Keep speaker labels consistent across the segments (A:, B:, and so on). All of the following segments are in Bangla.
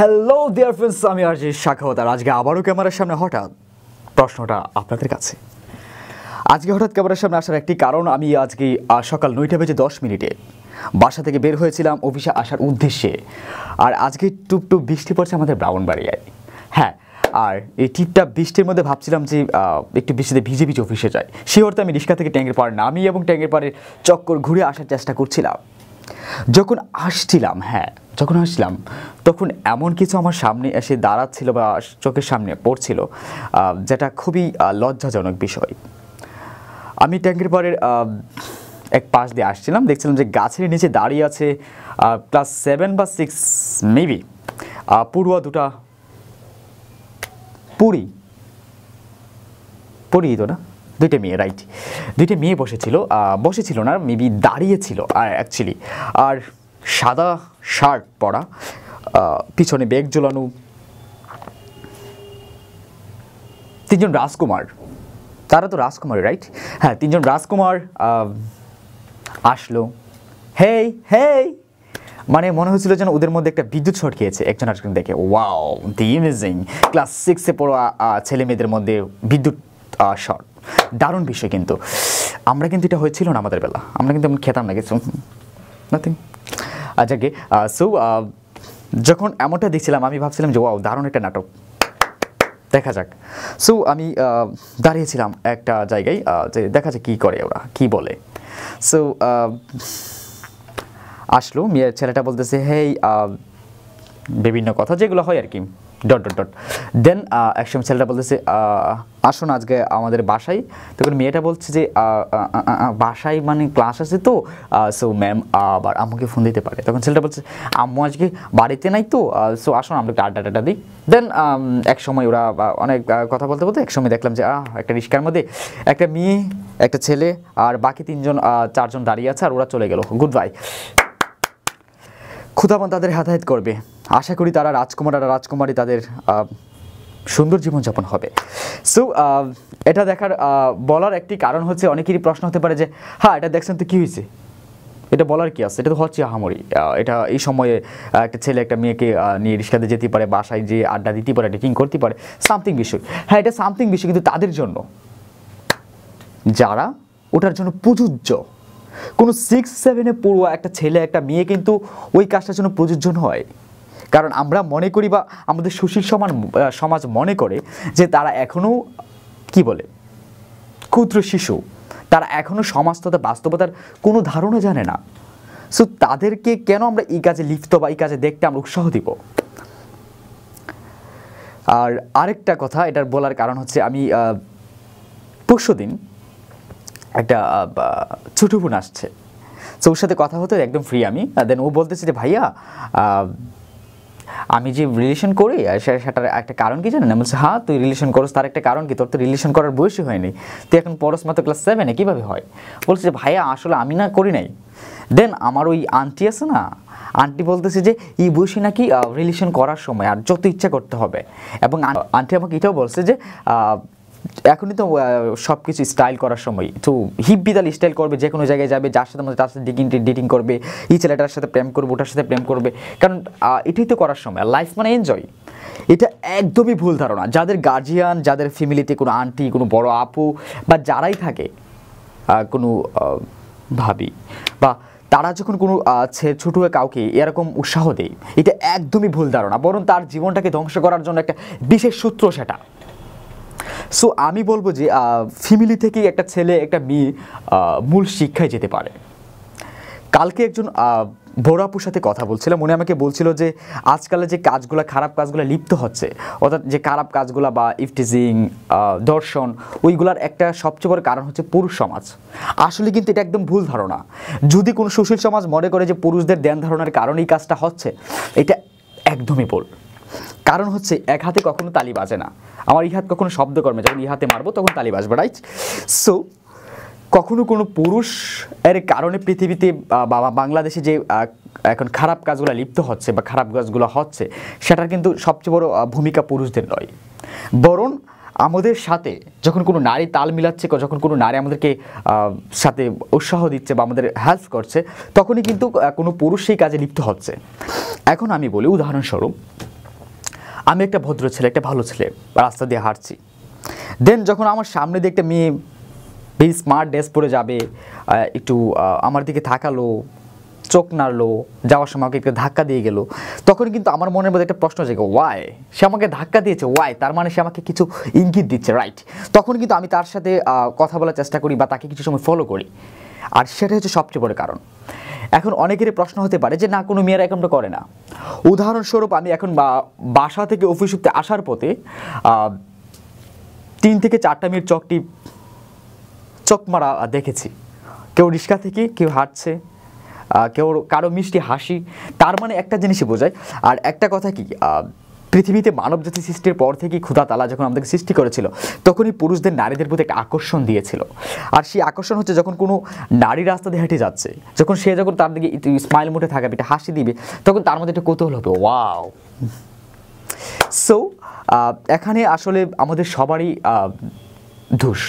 A: হ্যালো দেয়ার ফ্রেন্ডস আমি আরজি শাখাওয়াত আর আজকে আবারও ক্যামেরার সামনে হঠাৎ প্রশ্নটা আপনাদের কাছে আজকে হঠাৎ ক্যামেরার সামনে আসার একটি কারণ আমি আজকে সকাল নয়টা বেজে দশ মিনিটে বাসা থেকে বের হয়েছিলাম অফিসে আসার উদ্দেশ্যে আর আজকে টুপটুপ বৃষ্টি পড়ছে আমাদের ব্রাহ্মণবাড়িয়ায় হ্যাঁ আর এই টিপটা বৃষ্টির মধ্যে ভাবছিলাম যে একটু বৃষ্টিতে ভিজে ভিজে অফিসে যায় সেই অর্থে আমি রিক্সা থেকে ট্যাঙ্কের পাড় নামি এবং ট্যাঙ্কের পাড়ের চক্কর ঘুরে আসার চেষ্টা করছিলাম যখন আসছিলাম হ্যাঁ যখন আসছিলাম তখন এমন কিছু আমার সামনে এসে দাঁড়াচ্ছিল বা চোখের সামনে পড়ছিল যেটা খুবই লজ্জাজনক বিষয় আমি ট্যাঙ্কের পরের এক পাশ দিয়ে আসছিলাম দেখছিলাম যে গাছের নিচে দাঁড়িয়ে আছে ক্লাস সেভেন বা সিক্স মেবি পুরুয়া দুটা পুরী পুরী তো না দুইটা মেয়ে রাইট দুইটা মেয়ে বসেছিল বসেছিল না মেবি দাঁড়িয়েছিল আর অ্যাকচুয়ালি আর সাদা শার্ট পরা পিছনে ব্যাগ জোলানো তিনজন রাজকুমার তারা তো রাজকুমার রাইট হ্যাঁ তিনজন রাজকুমার আসলো হেই হেই মানে মনে হয়েছিল যেন ওদের মধ্যে একটা বিদ্যুৎ শট খেয়েছে একজন আরেকজন দেখে ওয়াও দি ইমেজিং ক্লাস সিক্সে পড়া ছেলে মেয়েদের মধ্যে বিদ্যুৎ শট দারুণ বিষয় কিন্তু আমরা কিন্তু এটা হয়েছিল না আমাদের বেলা আমরা কিন্তু খেতাম না কিছু নাথিং আচ্ছা গে সো যখন এমনটা দেখছিলাম আমি ভাবছিলাম যে ওয়াও দারুণ একটা নাটক দেখা যাক সো আমি দাঁড়িয়েছিলাম একটা জায়গায় যে দেখা যাক কী করে ওরা কি বলে সো আসলো মেয়ের ছেলেটা বলতেছে হেই বিভিন্ন কথা যেগুলো হয় আর কি ডট ডট ডট দেন একসময় ছেলেটা বলতেছে আসুন আজকে আমাদের বাসায় তখন মেয়েটা বলছে যে বাসায় মানে ক্লাস আছে তো সো ম্যাম আবার আম্মুকে ফোন দিতে পারে তখন ছেলেটা বলছে আম্মু আজকে বাড়িতে নাই তো সো আসুন আমরা একটু আড্ডা টাড্ডা দিই দেন এক সময় ওরা অনেক কথা বলতে বলতে এক সময় দেখলাম যে আহ একটা রিস্কার মধ্যে একটা মেয়ে একটা ছেলে আর বাকি তিনজন চারজন দাঁড়িয়ে আছে আর ওরা চলে গেল গুড বাই খুদাবান তাদের হাতাহাত করবে আশা করি তারা রাজকুমার আর রাজকুমারী তাদের সুন্দর জীবনযাপন হবে সো এটা দেখার বলার একটি কারণ হচ্ছে অনেকেরই প্রশ্ন হতে পারে যে হ্যাঁ এটা দেখছেন তো কী হয়েছে এটা বলার কি আছে এটা তো হচ্ছে আহামরি এটা এই সময়ে একটা ছেলে একটা মেয়েকে নিয়ে রিক্সাতে যেতে পারে বাসায় যে আড্ডা দিতে পারে ডেকিং করতে পারে সামথিং বিষয় হ্যাঁ এটা সামথিং বিষয় কিন্তু তাদের জন্য যারা ওটার জন্য প্রযোজ্য কোনো সিক্স সেভেনে পড়ুয়া একটা ছেলে একটা মেয়ে কিন্তু ওই কাজটার জন্য প্রযোজ্য হয় কারণ আমরা মনে করি বা আমাদের সুশীল সমান সমাজ মনে করে যে তারা এখনও কি বলে ক্ষুদ্র শিশু তারা এখনও সমাজ তথা বাস্তবতার কোনো ধারণা জানে না সো তাদেরকে কেন আমরা এই কাজে লিপ্ত বা এই কাজে দেখতে আমরা উৎসাহ দিব আর আরেকটা কথা এটার বলার কারণ হচ্ছে আমি পরশু দিন একটা ছোট বোন আসছে তো ওর সাথে কথা হতো একদম ফ্রি আমি দেন ও বলতেছে যে ভাইয়া আমি যে রিলেশন করি সেটার একটা কারণ কি জানেন বলছে হ্যাঁ তুই রিলেশন করস তার একটা কারণ কি তোর তো রিলেশন করার বয়সই হয়নি তুই এখন পরশ মাত্র ক্লাস সেভেনে কীভাবে হয় বলছে যে ভাইয়া আসলে আমি না করি নাই দেন আমার ওই আন্টি আছে না আন্টি বলতেছে যে এই বয়সী নাকি রিলেশন করার সময় আর যত ইচ্ছা করতে হবে এবং আন্টি আমাকে এটাও বলছে যে এখনই তো সব কিছু স্টাইল করার সময় তো হিপ বিদাল স্টাইল করবে যে কোনো জায়গায় যাবে যার সাথে তার সাথে ডিগিং ডিটিং করবে এই ছেলেটার সাথে প্রেম করবে ওটার সাথে প্রেম করবে কারণ এটাই তো করার সময় লাইফ মানে এনজয় এটা একদমই ভুল ধারণা যাদের গার্জিয়ান যাদের ফ্যামিলিতে কোনো আন্টি কোনো বড় আপু বা যারাই থাকে কোনো ভাবি বা তারা যখন কোনো ছোটো কাউকে এরকম উৎসাহ দেয় এটা একদমই ভুল ধারণা বরং তার জীবনটাকে ধ্বংস করার জন্য একটা বিশেষ সূত্র সেটা সো আমি বলবো যে ফ্যামিলি থেকেই একটা ছেলে একটা মেয়ে মূল শিক্ষায় যেতে পারে কালকে একজন বড় সাথে কথা বলছিলাম মনে আমাকে বলছিল যে আজকালের যে কাজগুলো খারাপ কাজগুলো লিপ্ত হচ্ছে অর্থাৎ যে খারাপ কাজগুলো বা ইফটিজিং দর্শন ওইগুলার একটা সবচেয়ে বড় কারণ হচ্ছে পুরুষ সমাজ আসলে কিন্তু এটা একদম ভুল ধারণা যদি কোনো সুশীল সমাজ মনে করে যে পুরুষদের ধ্যান ধারণার কারণে এই কাজটা হচ্ছে এটা একদমই বল কারণ হচ্ছে এক হাতে কখনো তালি বাজে না আমার ইহাত কখনো শব্দ কর্মে যখন ইহাতে মারবো তখন তালি বাজবে রাইট সো কখনো কোনো পুরুষ এর কারণে পৃথিবীতে বাবা বাংলাদেশে যে এখন খারাপ কাজগুলো লিপ্ত হচ্ছে বা খারাপ কাজগুলো হচ্ছে সেটার কিন্তু সবচেয়ে বড় ভূমিকা পুরুষদের নয় বরং আমাদের সাথে যখন কোনো নারী তাল মিলাচ্ছে যখন কোনো নারী আমাদেরকে সাথে উৎসাহ দিচ্ছে বা আমাদের হেল্প করছে তখনই কিন্তু কোনো পুরুষ সেই কাজে লিপ্ত হচ্ছে এখন আমি বলি উদাহরণস্বরূপ আমি একটা ভদ্র ছেলে একটা ভালো ছেলে রাস্তা দিয়ে হাঁটছি দেন যখন আমার সামনে দিয়ে একটা মেয়ে বেশ স্মার্ট ড্রেস পরে যাবে একটু আমার দিকে থাকালো চোখ নাড়লো যাওয়ার সময় আমাকে একটু ধাক্কা দিয়ে গেল তখন কিন্তু আমার মনের মধ্যে একটা প্রশ্ন জেগে ওয়াই সে আমাকে ধাক্কা দিয়েছে ওয়াই তার মানে সে আমাকে কিছু ইঙ্গিত দিচ্ছে রাইট তখন কিন্তু আমি তার সাথে কথা বলার চেষ্টা করি বা তাকে কিছু সময় ফলো করি আর সেটা হচ্ছে সবচেয়ে বড় কারণ এখন অনেকেরই প্রশ্ন হতে পারে যে না কোনো মেয়েরা একাউন্টটা করে না উদাহরণস্বরূপ আমি এখন বাসা থেকে অফিস উঠতে আসার পথে তিন থেকে চারটা মেয়ের চকটি চক মারা দেখেছি কেউ রিক্সা থেকে কেউ হাঁটছে কেউ কারো মিষ্টি হাসি তার মানে একটা জিনিসই বোঝায় আর একটা কথা কি পৃথিবীতে মানবজাতি সৃষ্টির পর থেকেই ক্ষুধা তালা যখন আমাদেরকে সৃষ্টি করেছিল তখনই পুরুষদের নারীদের প্রতি একটা আকর্ষণ দিয়েছিল আর সেই আকর্ষণ হচ্ছে যখন কোনো নারী রাস্তা দিয়ে হেঁটে যাচ্ছে যখন সে যখন তার দিকে স্মাইল মুঠে থাকবে এটা হাসি দিবে তখন তার মধ্যে একটা কৌতূহল হবে ওয়াও সো এখানে আসলে আমাদের সবারই দোষ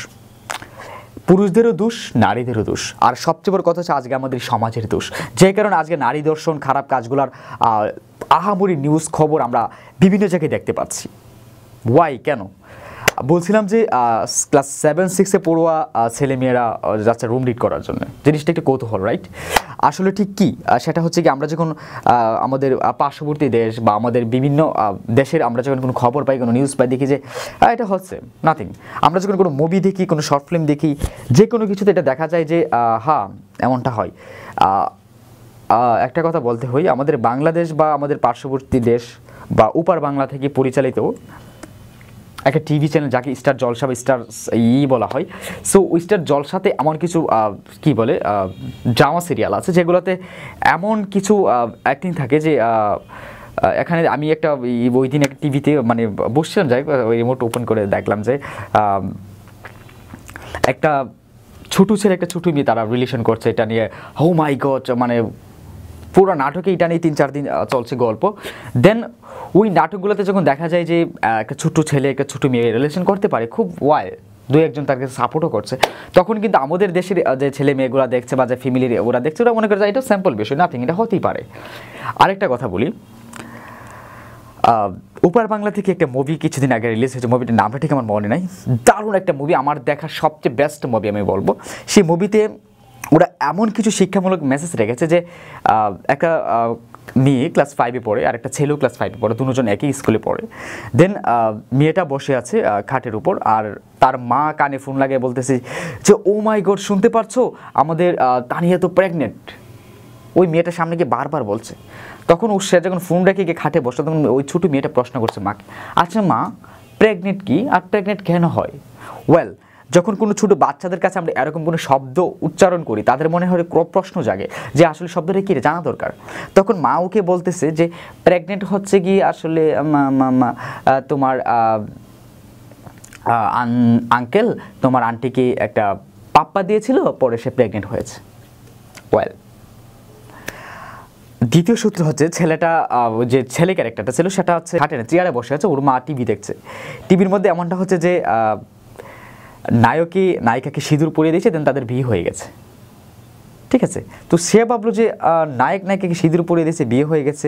A: পুরুষদেরও দোষ নারীদেরও দোষ আর সবচেয়ে বড় কথা হচ্ছে আজকে আমাদের সমাজের দোষ যে কারণে আজকে নারী দর্শন খারাপ কাজগুলার আহামরি নিউজ খবর আমরা বিভিন্ন জায়গায় দেখতে পাচ্ছি ওয়াই কেন বলছিলাম যে ক্লাস সেভেন সিক্সে পড়ুয়া ছেলেমেয়েরা যাচ্ছে রুম রিড করার জন্য জিনিসটা একটু কৌতূহল রাইট আসলে ঠিক কি সেটা হচ্ছে কি আমরা যখন আমাদের পার্শ্ববর্তী দেশ বা আমাদের বিভিন্ন দেশের আমরা যখন কোনো খবর পাই কোনো নিউজ পাই দেখি যে এটা হচ্ছে নাথিং আমরা যখন কোনো মুভি দেখি কোনো শর্ট ফিল্ম দেখি যে কোনো কিছুতে এটা দেখা যায় যে হ্যাঁ এমনটা হয় একটা কথা বলতে হই আমাদের বাংলাদেশ বা আমাদের পার্শ্ববর্তী দেশ বা উপার বাংলা থেকে পরিচালিত একটা টিভি চ্যানেল যাকে স্টার জলসা বা স্টার ই বলা হয় সো ওই স্টার জলসাতে এমন কিছু কি বলে ড্রামা সিরিয়াল আছে যেগুলোতে এমন কিছু অ্যাক্টিং থাকে যে এখানে আমি একটা ওই দিন একটা টিভিতে মানে বসছিলাম যাই রিমোট ওপেন করে দেখলাম যে একটা ছোটো ছেলে একটা ছোটো মেয়ে তারা রিলেশন করছে এটা নিয়ে হো মাই গড মানে পুরো নাটকে এটা নিয়ে তিন চার দিন চলছে গল্প দেন ওই নাটকগুলোতে যখন দেখা যায় যে একটা ছোট্ট ছেলে একটা ছোট্ট মেয়ে রিলেশন করতে পারে খুব ওয়াইল দু একজন তার কাছে সাপোর্টও করছে তখন কিন্তু আমাদের দেশের যে ছেলে মেয়েগুলো দেখছে বা যে ফ্যামিলির ওরা দেখছে ওরা মনে যায় এটা স্যাম্পল বিষয় নাথিং এটা হতেই পারে আরেকটা কথা বলি উপার বাংলা থেকে একটা মুভি কিছুদিন আগে রিলিজ হয়েছে মুভিটার নামটা ঠিক আমার মনে নাই দারুণ একটা মুভি আমার দেখা সবচেয়ে বেস্ট মুভি আমি বলবো সেই মুভিতে ওরা এমন কিছু শিক্ষামূলক মেসেজ রেখেছে যে একটা মেয়ে ক্লাস ফাইভে পড়ে আর একটা ছেলেও ক্লাস ফাইভে পড়ে দুজন একই স্কুলে পড়ে দেন মেয়েটা বসে আছে খাটের উপর আর তার মা কানে ফোন লাগিয়ে বলতেছে যে ও মাই গড শুনতে পারছো আমাদের তানিয়া তো প্রেগনেন্ট ওই মেয়েটা সামনে গিয়ে বারবার বলছে তখন ও সে যখন ফোন রেখে গিয়ে খাটে বসে তখন ওই ছোটো মেয়েটা প্রশ্ন করছে মাকে আচ্ছা মা প্রেগনেন্ট কি আর প্রেগনেন্ট কেন হয় ওয়েল যখন কোনো ছোট বাচ্চাদের কাছে আমরা এরকম কোনো শব্দ উচ্চারণ করি তাদের মনে হয় প্রশ্ন জাগে যে আসলে শব্দটা কী জানা দরকার তখন মা ওকে বলতেছে যে প্রেগনেন্ট হচ্ছে গিয়ে আসলে তোমার আঙ্কেল তোমার আন্টিকে একটা পাপ্পা দিয়েছিল পরে সে প্রেগনেন্ট হয়েছে ওয়েল দ্বিতীয় সূত্র হচ্ছে ছেলেটা যে ছেলে ক্যারেক্টারটা ছিল সেটা হচ্ছে হাটে না চেয়ারে বসে আছে ওর মা টিভি দেখছে টিভির মধ্যে এমনটা হচ্ছে যে নায়কই নায়িকাকে সিঁদুর পরিয়ে দিয়েছে দেন তাদের বিয়ে হয়ে গেছে ঠিক আছে তো সে ভাবলো যে নায়ক নায়িকাকে সিঁদুর পরিয়ে দিয়েছে বিয়ে হয়ে গেছে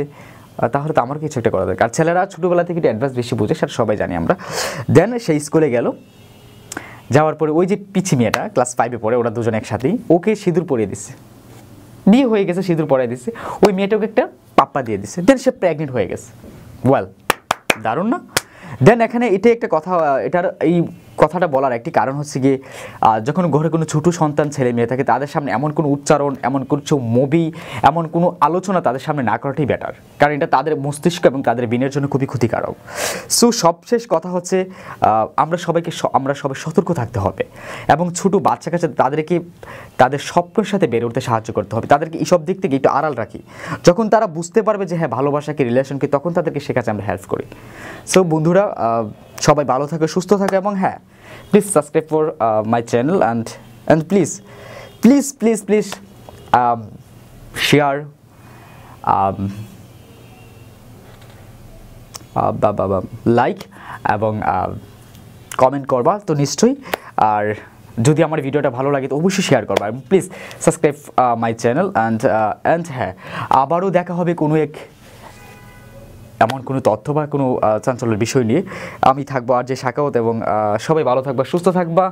A: তাহলে তো আমার কিছু একটা করা দরকার ছেলেরা ছোটোবেলা থেকে একটু অ্যাডভান্স বেশি বোঝে সেটা সবাই জানি আমরা দেন সেই স্কুলে গেল যাওয়ার পরে ওই যে পিছি মেয়েটা ক্লাস ফাইভে পড়ে ওরা দুজন একসাথেই ওকে সিঁদুর পরিয়ে দিচ্ছে বিয়ে হয়ে গেছে সিঁদুর পরাই দিচ্ছে ওই মেয়েটাকে একটা পাপ্পা দিয়ে দিচ্ছে দেন সে প্রেগনেন্ট হয়ে গেছে ওয়েল দারুণ না দেন এখানে এটা একটা কথা এটার এই কথাটা বলার একটি কারণ হচ্ছে গিয়ে যখন ঘরে কোনো ছোটো সন্তান ছেলে মেয়ে থাকে তাদের সামনে এমন কোনো উচ্চারণ এমন কিছু মুভি এমন কোনো আলোচনা তাদের সামনে না করাটাই বেটার কারণ এটা তাদের মস্তিষ্ক এবং তাদের বিনের জন্য খুবই ক্ষতিকারক সো সবশেষ কথা হচ্ছে আমরা সবাইকে আমরা সবাই সতর্ক থাকতে হবে এবং ছোটো বাচ্চা কাছে তাদেরকে তাদের স্বপ্নের সাথে বেড়ে উঠতে সাহায্য করতে হবে তাদেরকে এইসব দিক থেকে একটু আড়াল রাখি যখন তারা বুঝতে পারবে যে হ্যাঁ ভালোবাসা কি রিলেশন কি তখন তাদেরকে সে কাছে আমরা হেল্প করি সো বন্ধুরা সবাই ভালো থাকে সুস্থ থাকে এবং হ্যাঁ please subscribe for my channel and and please please please please share like এবং কমেন্ট করবা তো নিশ্চয়ই আর যদি আমার ভিডিওটা ভালো লাগে তো অবশ্যই শেয়ার করবা please subscribe my channel and and হ্যাঁ আবারও দেখা হবে কোনো এক এমন কোনো তথ্য বা কোনো চাঞ্চল্যের বিষয় নিয়ে আমি থাকবো আর যে শাখাওত এবং সবাই ভালো থাকবা সুস্থ থাকবা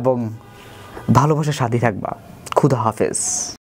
A: এবং ভালোবাসার সাথী থাকবা খুদা হাফেজ